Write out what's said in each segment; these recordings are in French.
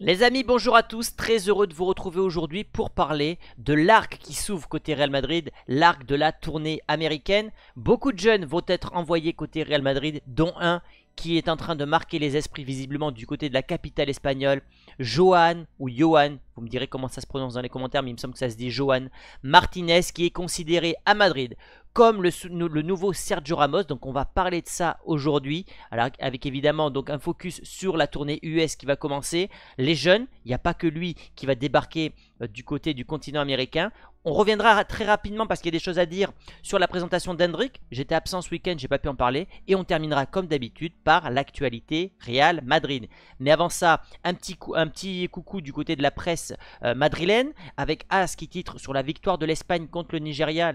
Les amis, bonjour à tous, très heureux de vous retrouver aujourd'hui pour parler de l'arc qui s'ouvre côté Real Madrid, l'arc de la tournée américaine. Beaucoup de jeunes vont être envoyés côté Real Madrid, dont un qui est en train de marquer les esprits visiblement du côté de la capitale espagnole, Johan ou Johan, vous me direz comment ça se prononce dans les commentaires, mais il me semble que ça se dit Johan Martinez, qui est considéré à Madrid comme le, nouveau Sergio Ramos. Donc on va parler de ça aujourd'hui. Alors avec évidemment donc un focus sur la tournée US qui va commencer. Les jeunes, il n'y a pas que lui qui va débarquer euh, du côté du continent américain. On reviendra très rapidement parce qu'il y a des choses à dire sur la présentation d'Hendrick. J'étais absent ce week-end, j'ai pas pu en parler. Et on terminera comme d'habitude par l'actualité Real Madrid. Mais avant ça, un petit, un petit coucou du côté de la presse euh, madrilène avec As qui titre sur la victoire de l'Espagne contre le Nigeria,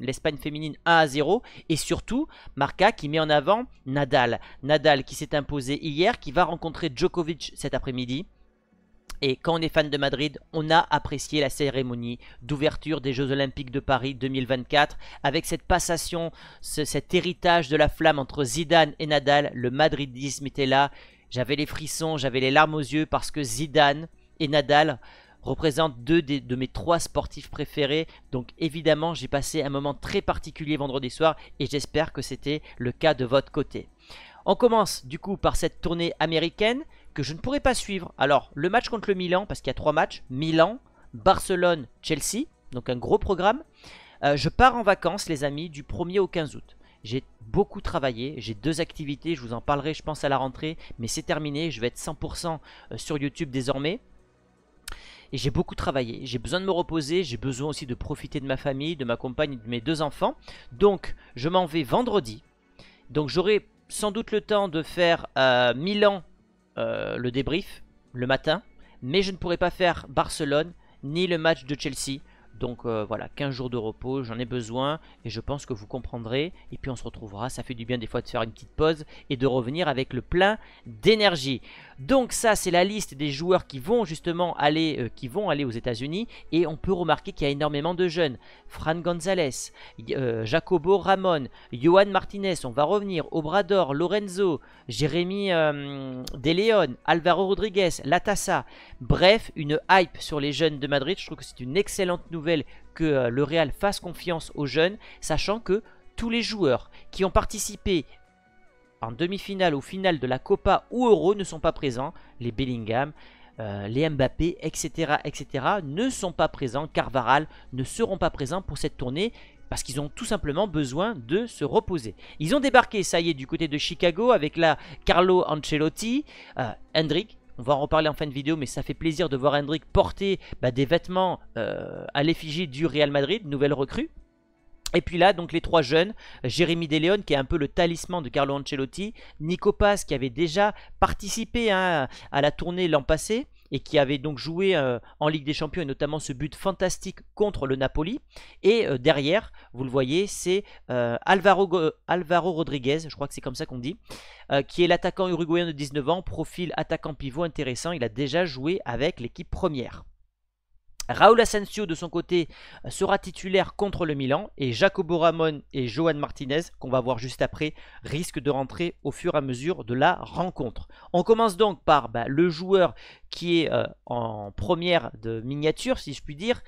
l'Espagne féminine 1 à 0. Et surtout, Marca qui met en avant Nadal. Nadal qui s'est imposé hier, qui va rencontrer Djokovic cet après-midi. Et quand on est fan de Madrid, on a apprécié la cérémonie d'ouverture des Jeux Olympiques de Paris 2024 avec cette passation, cet héritage de la flamme entre Zidane et Nadal. Le madridisme était là. J'avais les frissons, j'avais les larmes aux yeux parce que Zidane et Nadal représentent deux de mes trois sportifs préférés. Donc évidemment, j'ai passé un moment très particulier vendredi soir et j'espère que c'était le cas de votre côté. On commence du coup par cette tournée américaine que je ne pourrai pas suivre. Alors, le match contre le Milan, parce qu'il y a trois matchs, Milan, Barcelone, Chelsea, donc un gros programme. Euh, je pars en vacances, les amis, du 1er au 15 août. J'ai beaucoup travaillé, j'ai deux activités, je vous en parlerai je pense à la rentrée, mais c'est terminé, je vais être 100% euh, sur YouTube désormais. Et j'ai beaucoup travaillé, j'ai besoin de me reposer, j'ai besoin aussi de profiter de ma famille, de ma compagne de mes deux enfants. Donc je m'en vais vendredi, donc j'aurai sans doute le temps de faire euh, Milan, euh, le débrief le matin, mais je ne pourrai pas faire Barcelone ni le match de Chelsea donc euh, voilà, 15 jours de repos, j'en ai besoin et je pense que vous comprendrez. Et puis on se retrouvera, ça fait du bien des fois de faire une petite pause et de revenir avec le plein d'énergie. Donc ça c'est la liste des joueurs qui vont justement aller, euh, qui vont aller aux états unis et on peut remarquer qu'il y a énormément de jeunes. Fran Gonzalez, euh, Jacobo Ramon, Johan Martinez, on va revenir, Obrador, Lorenzo, Jérémy Leon, Alvaro Rodriguez, Latassa. Bref, une hype sur les jeunes de Madrid, je trouve que c'est une excellente nouvelle que euh, le Real fasse confiance aux jeunes, sachant que tous les joueurs qui ont participé en demi-finale ou finale de la Copa ou Euro ne sont pas présents, les Bellingham, euh, les Mbappé, etc., etc., ne sont pas présents, Varal ne seront pas présents pour cette tournée parce qu'ils ont tout simplement besoin de se reposer. Ils ont débarqué, ça y est, du côté de Chicago avec la Carlo Ancelotti, euh, Hendrik. Hendrick, on va en reparler en fin de vidéo, mais ça fait plaisir de voir Hendrik porter bah, des vêtements euh, à l'effigie du Real Madrid, nouvelle recrue. Et puis là, donc les trois jeunes, Jérémy Deleon qui est un peu le talisman de Carlo Ancelotti, Nico Paz qui avait déjà participé hein, à la tournée l'an passé, et qui avait donc joué euh, en Ligue des Champions et notamment ce but fantastique contre le Napoli. Et euh, derrière, vous le voyez, c'est euh, Alvaro, Alvaro, Rodriguez, je crois que c'est comme ça qu'on dit, qui est l'attaquant uruguayen de 19 ans, profil attaquant pivot intéressant, il a déjà joué avec l'équipe première. Raul Asensio de son côté sera titulaire contre le Milan et Jacobo Ramon et Johan Martinez qu'on va voir juste après risquent de rentrer au fur et à mesure de la rencontre. On commence donc par bah, le joueur qui est euh, en première de miniature si je puis dire,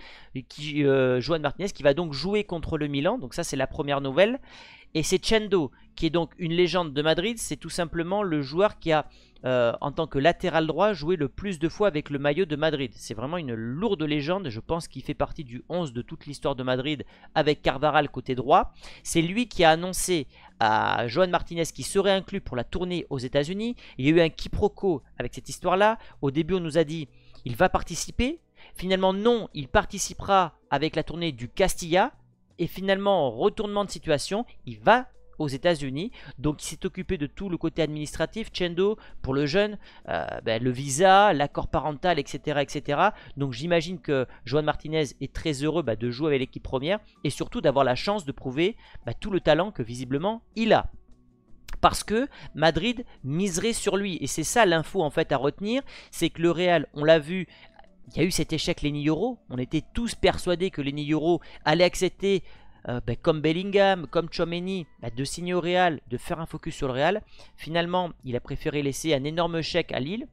qui, euh, Johan Martinez qui va donc jouer contre le Milan, donc ça c'est la première nouvelle et c'est Chendo, qui est donc une légende de Madrid, c'est tout simplement le joueur qui a, euh, en tant que latéral droit, joué le plus de fois avec le maillot de Madrid. C'est vraiment une lourde légende, je pense qu'il fait partie du 11 de toute l'histoire de Madrid avec Carvaral côté droit. C'est lui qui a annoncé à Joan Martinez qui serait inclus pour la tournée aux États-Unis. Il y a eu un quiproquo avec cette histoire-là. Au début, on nous a dit il va participer. Finalement, non, il participera avec la tournée du Castilla, et finalement, en retournement de situation, il va aux États-Unis. Donc il s'est occupé de tout le côté administratif, Chendo, pour le jeune, euh, ben, le visa, l'accord parental, etc. etc. Donc j'imagine que Joan Martinez est très heureux ben, de jouer avec l'équipe première et surtout d'avoir la chance de prouver ben, tout le talent que visiblement il a. Parce que Madrid miserait sur lui. Et c'est ça l'info en fait à retenir. C'est que le Real, on l'a vu, il y a eu cet échec Lenny Euro. On était tous persuadés que Lenny Euro allait accepter, euh, ben, comme Bellingham, comme Chomeni, ben, de signer au Real, de faire un focus sur le Real. Finalement, il a préféré laisser un énorme chèque à Lille.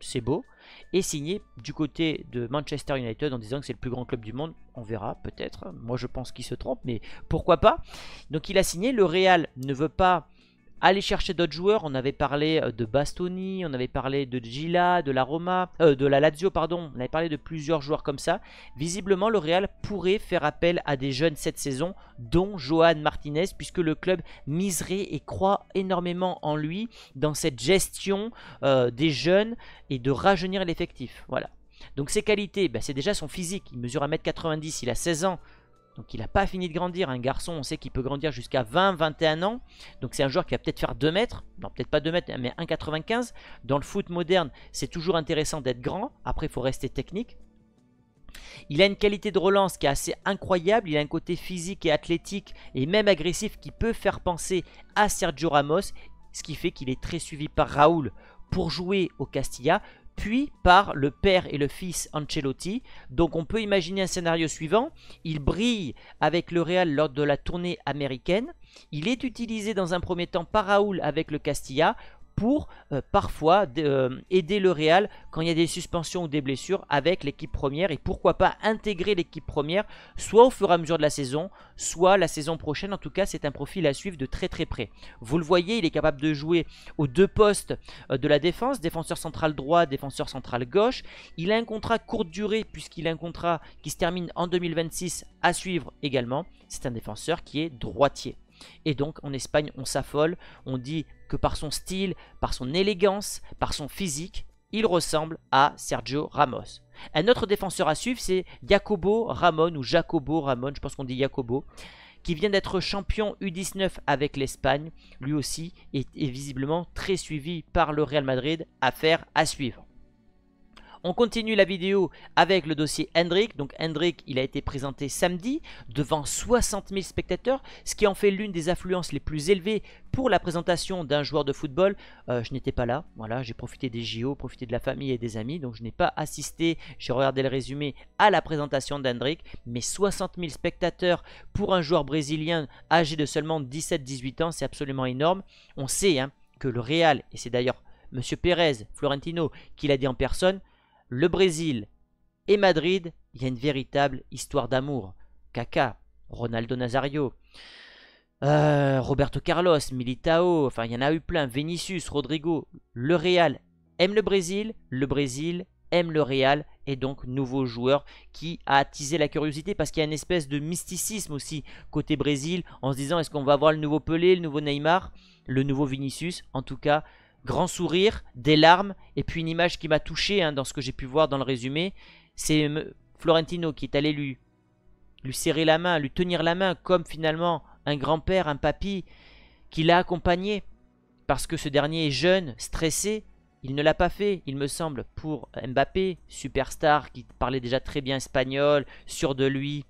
C'est beau. Et signer du côté de Manchester United en disant que c'est le plus grand club du monde. On verra peut-être. Moi je pense qu'il se trompe, mais pourquoi pas. Donc il a signé. Le Real ne veut pas aller chercher d'autres joueurs. On avait parlé euh, de Bastoni, on avait parlé de Gila, de la Roma, euh, de la Lazio, pardon. On avait parlé de plusieurs joueurs comme ça. Visiblement, le Real pourrait faire appel à des jeunes cette saison, dont Johan Martinez, puisque le club miserait et croit énormément en lui dans cette gestion euh, des jeunes et de rajeunir l'effectif. Voilà. Donc ses qualités, ben, c'est déjà son physique. Il mesure 1m90, il a 16 ans. Donc il n'a pas fini de grandir. Un garçon, on sait qu'il peut grandir jusqu'à 20-21 ans. Donc c'est un joueur qui va peut-être faire 2 mètres. Non, peut-être pas 2 mètres, mais 1,95. Dans le foot moderne, c'est toujours intéressant d'être grand. Après, il faut rester technique. Il a une qualité de relance qui est assez incroyable, il a un côté physique et athlétique et même agressif qui peut faire penser à Sergio Ramos, ce qui fait qu'il est très suivi par Raoul pour jouer au Castilla puis par le père et le fils Ancelotti. Donc on peut imaginer un scénario suivant. Il brille avec le Real lors de la tournée américaine. Il est utilisé dans un premier temps par Raoul avec le Castilla pour euh, parfois euh, aider le Real quand il y a des suspensions ou des blessures avec l'équipe première et pourquoi pas intégrer l'équipe première soit au fur et à mesure de la saison, soit la saison prochaine. En tout cas, c'est un profil à suivre de très très près. Vous le voyez, il est capable de jouer aux deux postes euh, de la défense, défenseur central droit, défenseur central gauche. Il a un contrat courte durée puisqu'il a un contrat qui se termine en 2026 à suivre également. C'est un défenseur qui est droitier. Et donc en Espagne, on s'affole, on dit que par son style, par son élégance, par son physique, il ressemble à Sergio Ramos. Un autre défenseur à suivre, c'est Jacobo Ramon ou Jacobo Ramon, je pense qu'on dit Jacobo, qui vient d'être champion U19 avec l'Espagne. Lui aussi est, est visiblement très suivi par le Real Madrid. Affaire à suivre. On continue la vidéo avec le dossier Hendrick. Donc Hendrick, il a été présenté samedi devant 60 000 spectateurs, ce qui en fait l'une des affluences les plus élevées pour la présentation d'un joueur de football. Euh, je n'étais pas là, voilà, j'ai profité des JO, profité de la famille et des amis, donc je n'ai pas assisté, j'ai regardé le résumé à la présentation d'Hendrick, mais 60 000 spectateurs pour un joueur brésilien âgé de seulement 17-18 ans, c'est absolument énorme. On sait hein, que le Real, et c'est d'ailleurs Monsieur Pérez, Florentino, qui l'a dit en personne, le Brésil et Madrid, il y a une véritable histoire d'amour. Caca, Ronaldo Nazario, euh, Roberto Carlos, Militao, enfin il y en a eu plein, Vinicius, Rodrigo, le Real aime le Brésil, le Brésil aime le Real et donc nouveau joueur qui a attisé la curiosité parce qu'il y a une espèce de mysticisme aussi côté Brésil en se disant est-ce qu'on va avoir le nouveau Pelé, le nouveau Neymar, le nouveau Vinicius, en tout cas grand sourire, des larmes, et puis une image qui m'a touché hein, dans ce que j'ai pu voir dans le résumé, c'est euh, Florentino qui est allé lui, lui serrer la main, lui tenir la main, comme finalement un grand-père, un papy, qui l'a accompagné, parce que ce dernier est jeune, stressé, il ne l'a pas fait, il me semble, pour Mbappé, superstar qui parlait déjà très bien espagnol, sûr de lui,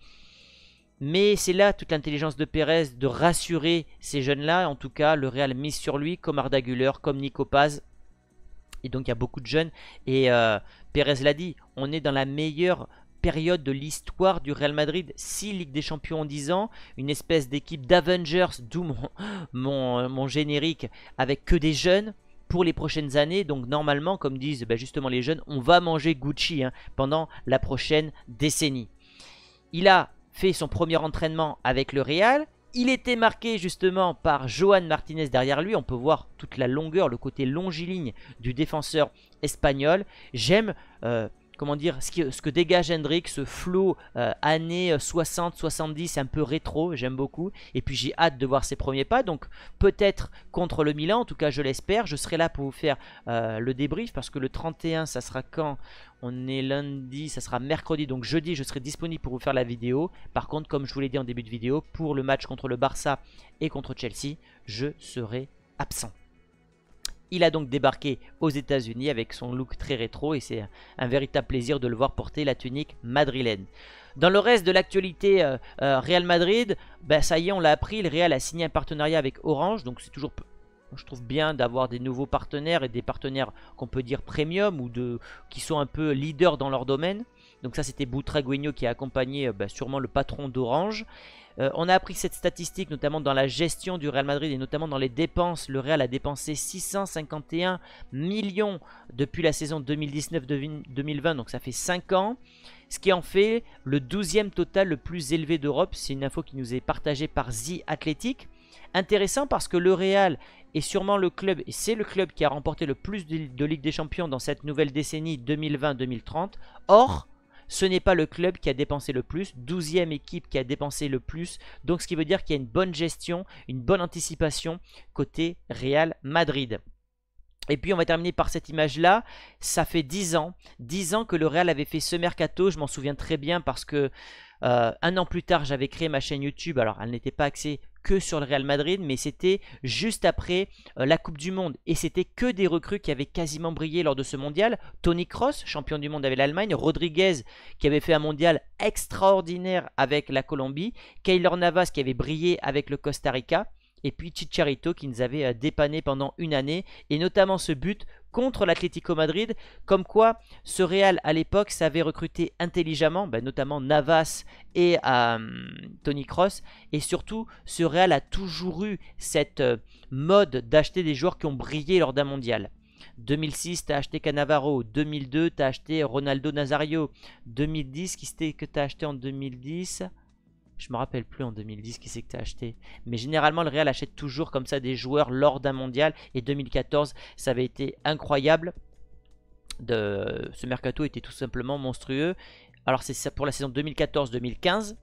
mais c'est là toute l'intelligence de Pérez de rassurer ces jeunes-là. En tout cas, le Real mise sur lui, comme Arda Güler, comme Nico Paz. Et donc, il y a beaucoup de jeunes. Et euh, Pérez l'a dit, on est dans la meilleure période de l'histoire du Real Madrid. 6 Ligue des Champions en 10 ans, une espèce d'équipe d'Avengers, d'où mon, générique, avec que des jeunes pour les prochaines années. Donc normalement, comme disent bah, justement les jeunes, on va manger Gucci hein, pendant la prochaine décennie. Il a fait son premier entraînement avec le Real. Il était marqué justement par Joan Martinez derrière lui. On peut voir toute la longueur, le côté longiligne du défenseur espagnol. J'aime euh, comment dire, ce, que dégage Hendrix, ce flow euh, années 60, euh, 70, un peu rétro, j'aime beaucoup. Et puis j'ai hâte de voir ses premiers pas. Donc peut-être contre le Milan, en tout cas je l'espère. Je serai là pour vous faire euh, le débrief parce que le 31, ça sera quand on est lundi, ça sera mercredi, donc jeudi je serai disponible pour vous faire la vidéo. Par contre, comme je vous l'ai dit en début de vidéo, pour le match contre le Barça et contre Chelsea, je serai absent. Il a donc débarqué aux États-Unis avec son look très rétro et c'est un véritable plaisir de le voir porter la tunique madrilène. Dans le reste de l'actualité euh, euh, Real Madrid, ben, ça y est, on l'a appris, le Real a signé un partenariat avec Orange, donc c'est toujours je trouve bien d'avoir des nouveaux partenaires et des partenaires qu'on peut dire premium ou de, qui sont un peu leaders dans leur domaine. Donc ça c'était Boutragueño qui a accompagné euh, bah, sûrement le patron d'Orange. Euh, on a appris cette statistique notamment dans la gestion du Real Madrid et notamment dans les dépenses. Le Real a dépensé 651 millions depuis la saison 2019-2020, donc ça fait 5 ans. Ce qui en fait le 12e total le plus élevé d'Europe. C'est une info qui nous est partagée par The Athletic. Intéressant parce que le Real est sûrement le club, et c'est le club qui a remporté le plus de Ligue des Champions dans cette nouvelle décennie 2020-2030. Or, ce n'est pas le club qui a dépensé le plus, 12e équipe qui a dépensé le plus. Donc ce qui veut dire qu'il y a une bonne gestion, une bonne anticipation côté Real Madrid. Et puis on va terminer par cette image-là. Ça fait 10 ans, 10 ans que le Real avait fait ce mercato. Je m'en souviens très bien parce que euh, un an plus tard, j'avais créé ma chaîne YouTube. Alors, elle n'était pas axée que sur le Real Madrid, mais c'était juste après euh, la Coupe du Monde. Et c'était que des recrues qui avaient quasiment brillé lors de ce mondial. Tony Cross, champion du monde avec l'Allemagne, Rodriguez, qui avait fait un mondial extraordinaire avec la Colombie, Keylor Navas, qui avait brillé avec le Costa Rica et puis Chicharito qui nous avait euh, dépanné pendant une année, et notamment ce but contre l'Atlético Madrid, comme quoi ce Real à l'époque savait recruter intelligemment, ben, notamment Navas et euh, Tony Cross, et surtout ce Real a toujours eu cette euh, mode d'acheter des joueurs qui ont brillé lors d'un mondial. 2006, tu as acheté Canavaro. 2002, t'as acheté Ronaldo Nazario. 2010, qui c'était que tu as acheté en 2010 je me rappelle plus en 2010 qui c'est que tu as acheté. Mais généralement, le Real achète toujours comme ça des joueurs lors d'un mondial. Et 2014, ça avait été incroyable. De... Ce mercato était tout simplement monstrueux. Alors, c'est ça pour la saison 2014-2015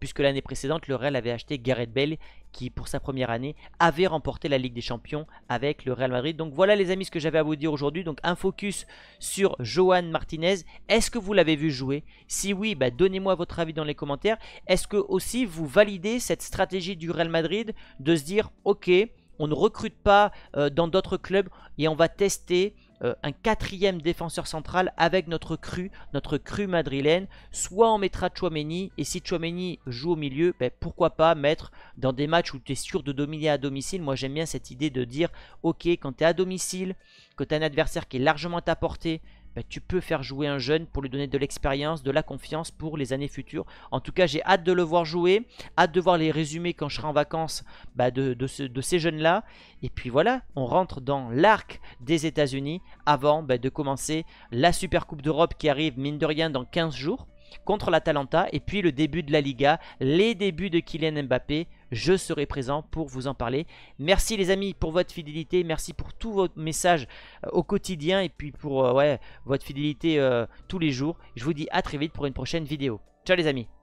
puisque l'année précédente, le Real avait acheté Gareth Bale, qui pour sa première année avait remporté la Ligue des Champions avec le Real Madrid. Donc voilà les amis ce que j'avais à vous dire aujourd'hui. Donc un focus sur Johan Martinez. Est-ce que vous l'avez vu jouer Si oui, bah, donnez-moi votre avis dans les commentaires. Est-ce que aussi vous validez cette stratégie du Real Madrid de se dire ok, on ne recrute pas euh, dans d'autres clubs et on va tester euh, un quatrième défenseur central avec notre cru, notre cru madrilène. Soit on mettra Chouameni, et si Chouameni joue au milieu, ben, pourquoi pas mettre dans des matchs où tu es sûr de dominer à domicile. Moi j'aime bien cette idée de dire, ok, quand tu es à domicile, que tu as un adversaire qui est largement à ta portée, bah, tu peux faire jouer un jeune pour lui donner de l'expérience, de la confiance pour les années futures. En tout cas, j'ai hâte de le voir jouer, hâte de voir les résumés quand je serai en vacances bah, de, ces jeunes-là. Et puis voilà, on rentre dans l'arc des États-Unis avant bah, de commencer la Super Coupe d'Europe qui arrive, mine de rien, dans 15 jours contre l'Atalanta et puis le début de la Liga, les débuts de Kylian Mbappé. Je serai présent pour vous en parler. Merci les amis pour votre fidélité, merci pour tous vos messages euh, au quotidien et puis pour euh, ouais, votre fidélité euh, tous les jours. Je vous dis à très vite pour une prochaine vidéo. Ciao les amis